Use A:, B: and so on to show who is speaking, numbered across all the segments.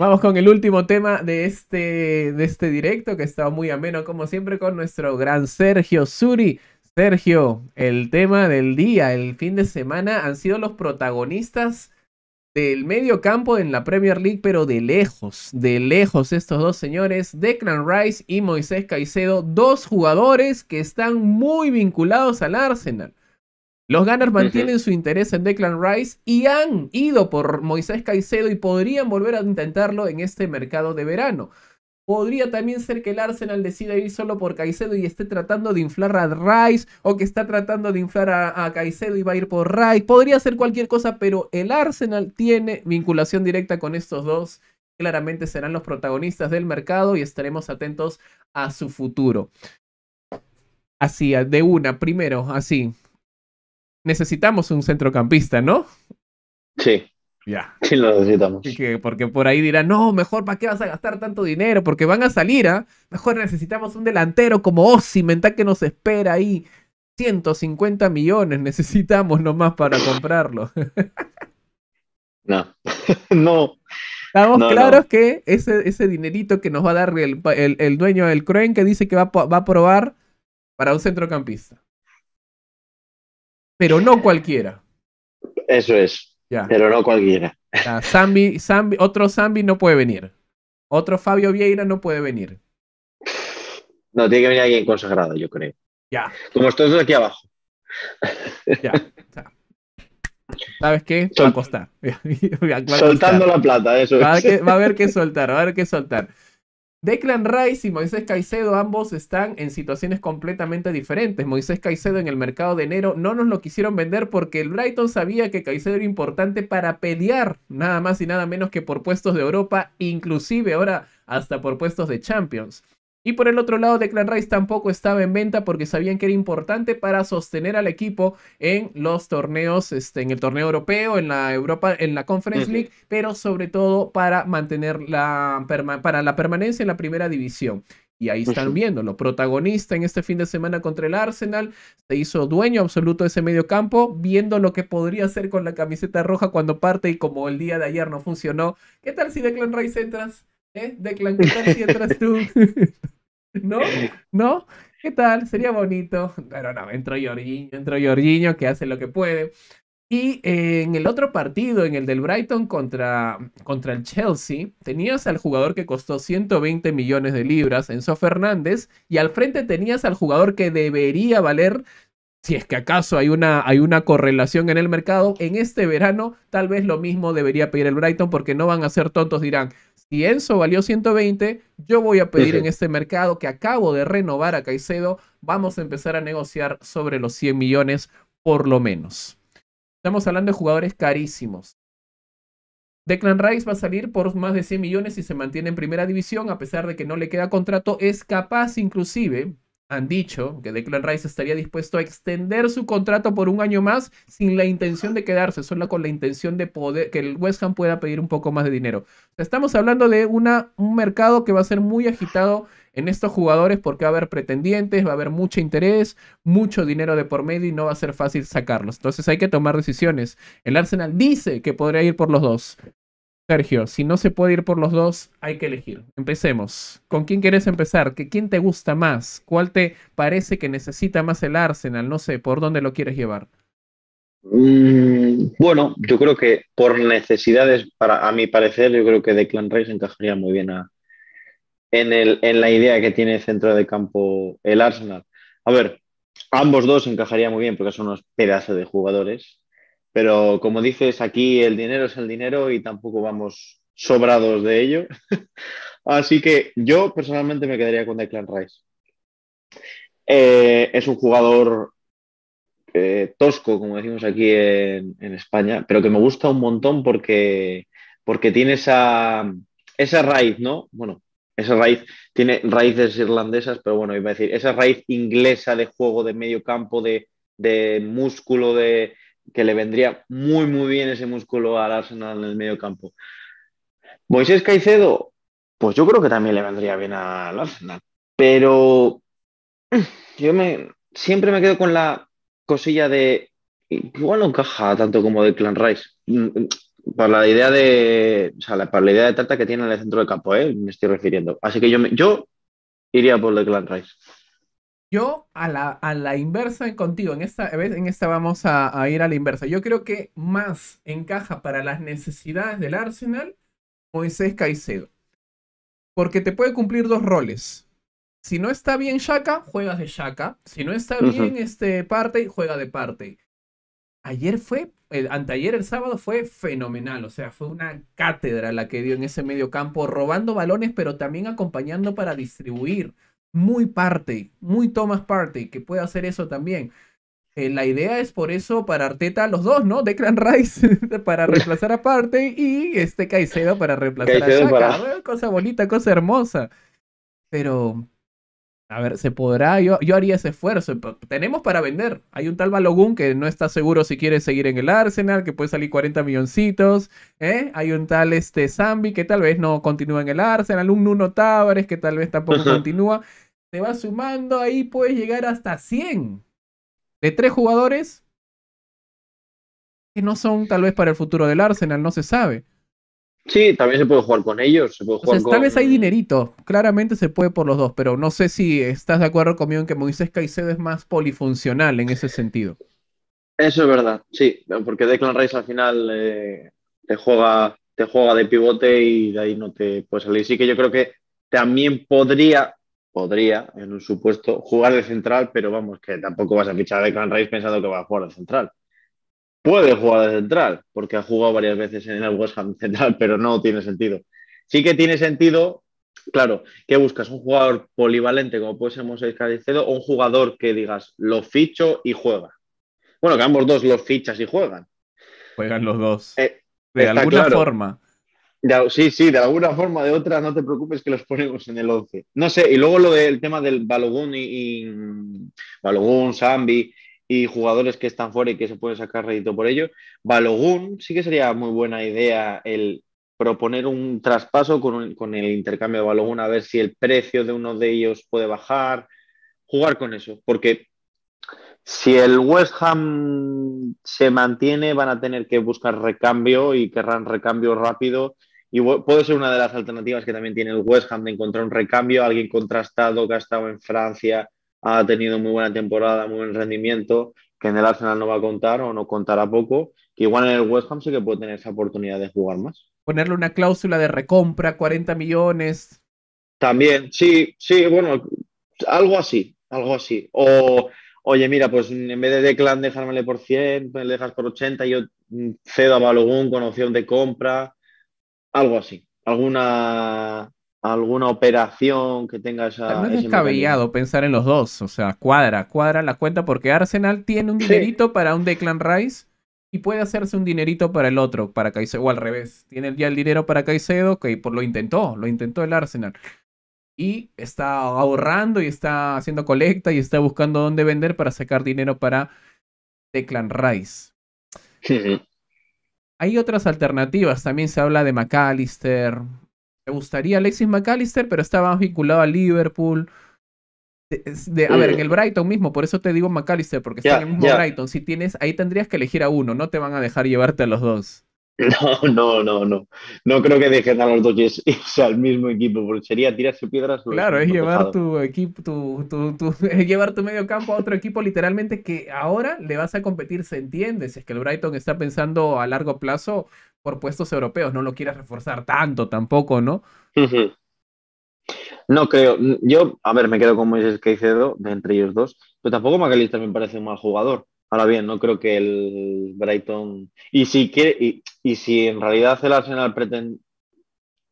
A: Vamos con el último tema de este, de este directo, que está muy ameno, como siempre, con nuestro gran Sergio Suri. Sergio, el tema del día, el fin de semana, han sido los protagonistas del medio campo en la Premier League, pero de lejos, de lejos estos dos señores, Declan Rice y Moisés Caicedo, dos jugadores que están muy vinculados al Arsenal. Los Gunners mantienen su interés en Declan Rice y han ido por Moisés Caicedo y podrían volver a intentarlo en este mercado de verano. Podría también ser que el Arsenal decida ir solo por Caicedo y esté tratando de inflar a Rice o que está tratando de inflar a, a, Caicedo y va a ir por Rice. Podría ser cualquier cosa, pero el Arsenal tiene vinculación directa con estos dos. Claramente serán los protagonistas del mercado y estaremos atentos a su futuro. Así, de una, primero, así necesitamos un centrocampista, ¿no?
B: Sí. Ya. Sí, lo necesitamos.
A: Porque, por ahí dirán, no, mejor, ¿para qué vas a gastar tanto dinero? Porque van a salir, a, ¿ah? Mejor necesitamos un delantero como Ossi, mental que nos espera ahí. 150 millones necesitamos nomás para comprarlo.
B: no,
A: no. Estamos claros que ese, ese dinerito que nos va a dar el, dueño del Cruen que dice que va, va a probar para un centrocampista pero no cualquiera.
B: Eso es. Pero no cualquiera.
A: Zambi, Zambi, otro Zambi no puede venir. Otro Fabio Vieira no puede venir.
B: No, tiene que venir alguien consagrado, yo creo. Ya. Como estos dos aquí abajo. Ya.
A: ¿Sabes qué? Va a costar. Soltando la plata, eso. es. va a haber que soltar, va a haber que soltar. Declan Rice y Moisés Caicedo ambos están en situaciones completamente diferentes. Moisés Caicedo en el mercado de enero no nos lo quisieron vender porque el Brighton sabía que Caicedo era importante para pelear nada más y nada menos que por puestos de Europa, inclusive ahora hasta por puestos de Champions. Y por el otro lado, Clan Rice tampoco estaba en venta porque sabían que era importante para sostener al equipo en los torneos, este, en el torneo europeo, en la Europa, en la Conference League, pero sobre todo para mantener la para la permanencia en la primera división. Y ahí están viéndolo. Protagonista en este fin de semana contra el Arsenal. Se hizo dueño absoluto de ese medio campo, viendo lo que podría hacer con la camiseta roja cuando parte y como el día de ayer no funcionó. ¿Qué tal si Clan Rice entras? ¿eh? de clanquitas tú? ¿No? ¿No? ¿Qué tal? Sería bonito. Pero no, entró Jorginho, entró Jorginho que hace lo que puede. Y eh, en el otro partido, en el del Brighton contra, contra el Chelsea, tenías al jugador que costó 120 millones de libras, Enzo Fernández, y al frente tenías al jugador que debería valer si es que acaso hay una, hay una correlación en el mercado, en este verano tal vez lo mismo debería pedir el Brighton porque no van a ser tontos, dirán, si Enzo valió 120, yo voy a pedir en este mercado que acabo de renovar a Caicedo, vamos a empezar a negociar sobre los 100 millones por lo menos. Estamos hablando de jugadores carísimos. Declan Rice va a salir por más de 100 millones y se mantiene en primera división, a pesar de que no le queda contrato. Es capaz inclusive han dicho que Declan Rice estaría dispuesto a extender su contrato por un año más sin la intención de quedarse, solo con la intención de poder que el West Ham pueda pedir un poco más de dinero. Estamos hablando de una, un mercado que va a ser muy agitado en estos jugadores porque va a haber pretendientes, va a haber mucho interés, mucho dinero de por medio y no va a ser fácil sacarlos. Entonces hay que tomar decisiones. El Arsenal dice que podría ir por los dos. Sergio, si no se puede ir por los dos, hay que elegir. Empecemos. ¿Con quién quieres empezar? ¿Quién te gusta más? ¿Cuál te parece que necesita más el Arsenal? No sé, ¿por dónde lo quieres llevar?
B: Mm, bueno, yo creo que por necesidades, para, a mi parecer, yo creo que Declan Rice encajaría muy bien en, el, en la idea que tiene centro de campo el Arsenal. A ver, ambos dos encajaría muy bien porque son unos pedazos de jugadores pero como dices, aquí el dinero es el dinero y tampoco vamos sobrados de ello. Así que yo personalmente me quedaría con Declan Rice. Eh, es un jugador eh, tosco, como decimos aquí en, España, pero que me gusta un montón porque, porque tiene esa, raíz, ¿no? Bueno, esa raíz tiene raíces irlandesas, pero bueno, iba a decir, esa raíz inglesa de juego, de medio campo, de, de músculo, de, que le vendría muy, muy bien ese músculo al Arsenal en el medio campo. Moisés Caicedo, pues yo creo que también le vendría bien al Arsenal, pero mm, yo me, siempre me quedo con la cosilla de igual no encaja tanto como de Clan Rice. Mm, mm, para la idea de, o sea, para la idea de tarta que tiene en el centro de campo, ¿eh? me estoy refiriendo. Así que yo, me, yo iría por el Clan Rice.
A: Yo a la, a la inversa contigo, en esta en esta vamos a, ir a la inversa. Yo creo que más encaja para las necesidades del Arsenal Moisés Caicedo. Porque te puede cumplir dos roles. Si no está bien Shaka, juegas de Shaka. Si no está bien este parte, juega de parte. Ayer fue, anteayer el sábado fue fenomenal. O sea, fue una cátedra la que dio en ese medio campo, robando balones, pero también acompañando para distribuir muy parte, muy Thomas parte, que puede hacer eso también. Eh, la idea es por eso para Arteta los dos, ¿no? Declan Rice para reemplazar a Partey y este Caicedo para reemplazar a Shaka. Cosa bonita, cosa hermosa. Pero a ver, se podrá, yo, yo haría ese esfuerzo. Tenemos para vender. Hay un tal Balogun que no está seguro si quiere seguir en el Arsenal, que puede salir 40 milloncitos. ¿eh? Hay un tal este Zambi que tal vez no continúa en el Arsenal. Un Nuno Tavares que tal vez tampoco continúa. Se va sumando, ahí puedes llegar hasta 100. De tres jugadores que no son tal vez para el futuro del Arsenal, no se sabe.
B: Sí, también se puede jugar con ellos. Se Tal vez hay
A: dinerito. Claramente se puede por los dos, pero no sé si estás de acuerdo conmigo en que Moisés Caicedo es más polifuncional en ese sentido.
B: Eso es verdad, sí, porque Declan Rice al final eh, te, juega, te juega de pivote y de ahí no te puede salir. Sí que yo creo que también podría, podría, en un supuesto, jugar de central, pero vamos, que tampoco vas a fichar a Declan Rice pensando que va a jugar de central puede jugar de central, porque ha jugado varias veces en el West Ham central, pero no tiene sentido. Sí que tiene sentido, claro, que buscas un jugador polivalente como puede ser Moisés o un jugador que digas, lo ficho y juega. Bueno, que ambos dos lo fichas y juegan. Juegan los dos. Eh, de alguna forma. sí, sí, de alguna forma, de otra, no te preocupes que los ponemos en el 11. No sé, y luego lo del tema del Balogun y, Balogún, mm, Balogun, Zambi, y jugadores que están fuera y que se pueden sacar rédito por ello. Balogun sí que sería muy buena idea el proponer un traspaso con, con el intercambio de Balogun, a ver si el precio de uno de ellos puede bajar, jugar con eso, porque si el West Ham se mantiene, van a tener que buscar recambio y querrán recambio rápido. Y puede ser una de las alternativas que también tiene el West Ham de encontrar un recambio, alguien contrastado que ha estado en Francia, ha tenido muy buena temporada, muy buen rendimiento, que en el Arsenal no va a contar o no contará poco, que igual en el West Ham sí que puede tener esa oportunidad de jugar más.
A: Ponerle una cláusula de recompra, 40 millones.
B: También, sí, sí, bueno, algo así, algo así. O, oye, mira, pues en vez de Declan dejármele por 100, me le dejas por 80, yo cedo a Balogun con opción de compra, algo así. Alguna, alguna operación que tenga esa. es descabellado
A: pensar en los dos. O sea, cuadra, cuadra la cuenta porque Arsenal tiene un dinerito
B: para un Declan Rice
A: y puede hacerse un dinerito para el otro, para Caicedo, o al revés. Tiene ya el dinero para Caicedo, que por lo intentó, lo intentó el Arsenal. Y está ahorrando y está haciendo colecta y está buscando dónde vender para sacar dinero para Declan Rice. Sí. Hay otras alternativas, también se habla de McAllister, me gustaría Alexis McAllister, pero estaba vinculado a Liverpool. De, a ver, en eh, el Brighton mismo, por eso te digo McAllister, porque está en el mismo Brighton. Si tienes, ahí tendrías que elegir a
B: uno, no te van a dejar llevarte a los dos. No, no, no, no. No creo que dejen a los dos sea, al mismo equipo, porque sería tirarse piedras. Claro, es llevar
A: tu equipo, es llevar tu medio campo a otro equipo, literalmente que ahora le vas a competir, se entiende. es que el Brighton está pensando a largo plazo, por puestos europeos, no lo quieras reforzar tanto tampoco, ¿no?
B: No creo, yo, a ver, me quedo con Moisés Caicedo, de entre ellos dos, pero tampoco Macalister me parece un mal jugador. Ahora bien, no creo que el Brighton. Y si, y, si en realidad el Arsenal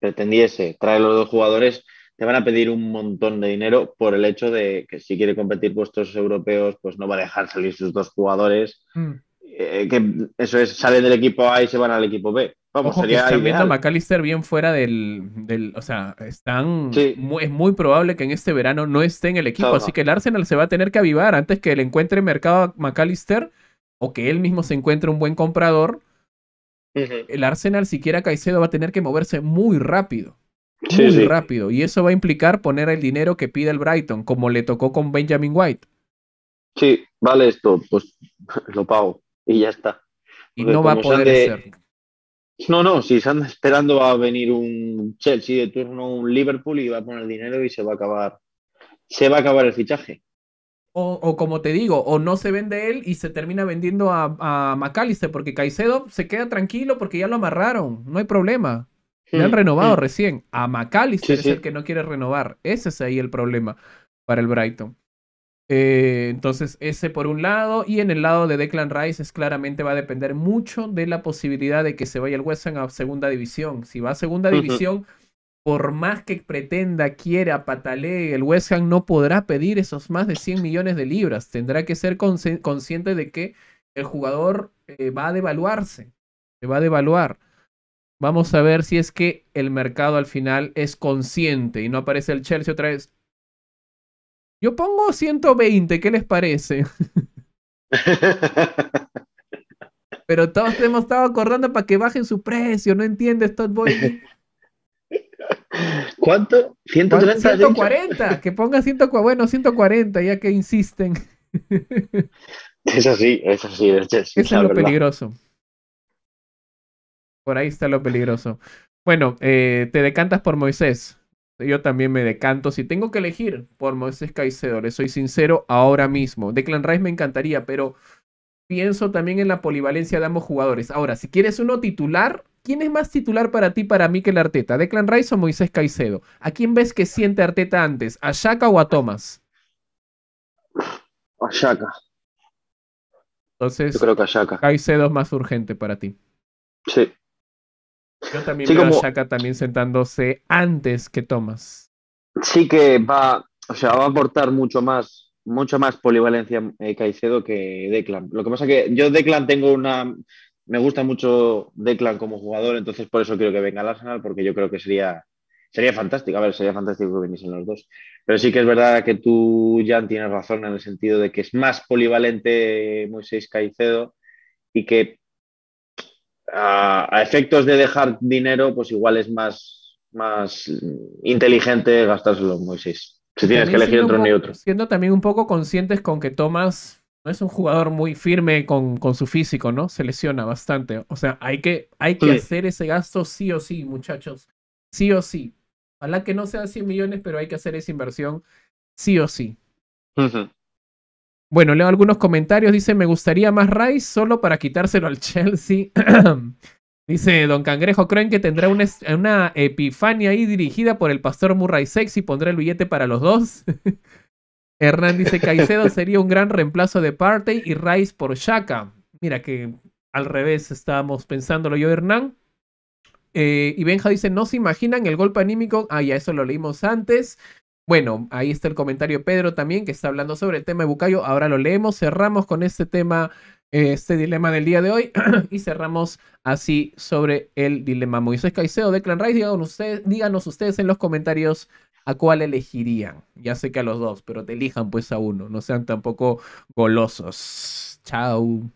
B: pretendiese traer los dos jugadores, te van a pedir un montón de dinero por el hecho de que si quiere competir puestos europeos, pues no va a dejar salir sus dos jugadores. Mm. Eh, que eso es, salen del equipo A y se van al equipo B. Vamos, sería a
A: McAllister bien fuera del, o sea, están es muy probable que en este verano no esté en el equipo, así que el Arsenal se va a tener que avivar antes que le encuentre mercado a McAllister o que él mismo se encuentre un buen comprador. El Arsenal, siquiera Caicedo, va a tener que moverse muy rápido. muy rápido. Y eso va a implicar poner el dinero que pide el Brighton, como le tocó con Benjamin White.
B: Sí, vale esto, pues lo pago y ya está. Y no va a poder ser. No, no, si están esperando va a venir un Chelsea de turno, un Liverpool y va a poner dinero y se va a acabar. Se va a acabar el fichaje.
A: O, como te digo, o no se vende él y se termina vendiendo a, a porque Caicedo se queda tranquilo porque ya lo amarraron, no hay problema. Le han mm, renovado mm. recién. A McAllister es el que no quiere renovar. Ese es ahí el problema para el Brighton. Eh, entonces, ese por un lado. Y en el lado de Declan Rice, es, claramente va a depender mucho de la posibilidad de que se vaya el West Ham a segunda división. Si va a segunda división, por más que pretenda, quiera, patalee, el West Ham no podrá pedir esos más de 100 millones de libras. Tendrá que ser consciente de que el jugador eh, va a devaluarse. Se va a devaluar. Vamos a ver si es que el mercado al final es consciente y no aparece el Chelsea otra vez. Yo pongo 120, ¿qué les parece? Pero todos hemos estado acordando para que bajen su precio, ¿no entiendes, Todd Boy?
B: ¿Cuánto? ¿130? 140,
A: que ponga 140, bueno, 140, ya que insisten.
B: Eso sí, eso sí, eso, es, es lo peligroso.
A: Por ahí está lo peligroso. Bueno, eh, te decantas por Moisés yo también me decanto, si tengo que elegir, por Moisés Caicedo, le soy sincero ahora mismo. Declan Rice me encantaría, pero pienso también en la polivalencia de ambos jugadores. Ahora, si quieres uno titular, ¿quién es más titular para ti, para mí, que el Arteta? ¿Declan Rice o Moisés Caicedo? ¿A quién ves que siente Arteta antes? ¿A Shaka o a Thomas? A Shaka. Entonces, creo que a Caicedo es más urgente para ti. Sí. Yo también veo también sentándose antes que Thomas.
B: Sí que va, o va a aportar mucho más, mucho más polivalencia eh, Caicedo que Declan. Lo que pasa que yo Declan tengo una, me gusta mucho Declan como jugador, entonces por eso quiero que venga al Arsenal, porque yo creo que sería, sería fantástico. A ver, sería fantástico que viniesen los dos. Pero sí que es verdad que tú, Jan, tienes razón en el sentido de que es más polivalente Moisés Caicedo y que a, efectos de dejar dinero, pues igual es más, más inteligente gastárselo Moisés. Si tienes que elegir entre uno y otro. Siendo
A: también un poco conscientes con que Tomás no es un jugador muy firme con, con su físico, ¿no? Se lesiona bastante. O sea, hay que, hay que hacer ese gasto sí o sí, muchachos. Sí o sí. Ojalá que no sea 100 millones, pero hay que hacer esa inversión sí o sí. Bueno, leo algunos comentarios. Dice, me gustaría más Rice solo para quitárselo al Chelsea. Dice Don Cangrejo, ¿creen que tendrá una, epifanía epifania ahí dirigida por el pastor Murray Sexy? ¿Pondrá el billete para los dos? Hernán dice, Caicedo sería un gran reemplazo de Partey y Rice por Shaka. Mira que al revés estábamos pensándolo yo, Hernán. Eh, y Benja dice, no se imaginan el golpe anímico. Ah, ya eso lo leímos antes. Bueno, ahí está el comentario de Pedro también, que está hablando sobre el tema de Bucayo. Ahora lo leemos, cerramos con este tema, este dilema del día de hoy, y cerramos así sobre el dilema Moisés Caicedo de Clan Rice. Díganos ustedes, díganos ustedes en los comentarios a cuál elegirían. Ya sé que a los dos, pero te elijan pues a uno. No sean tampoco golosos. Chao.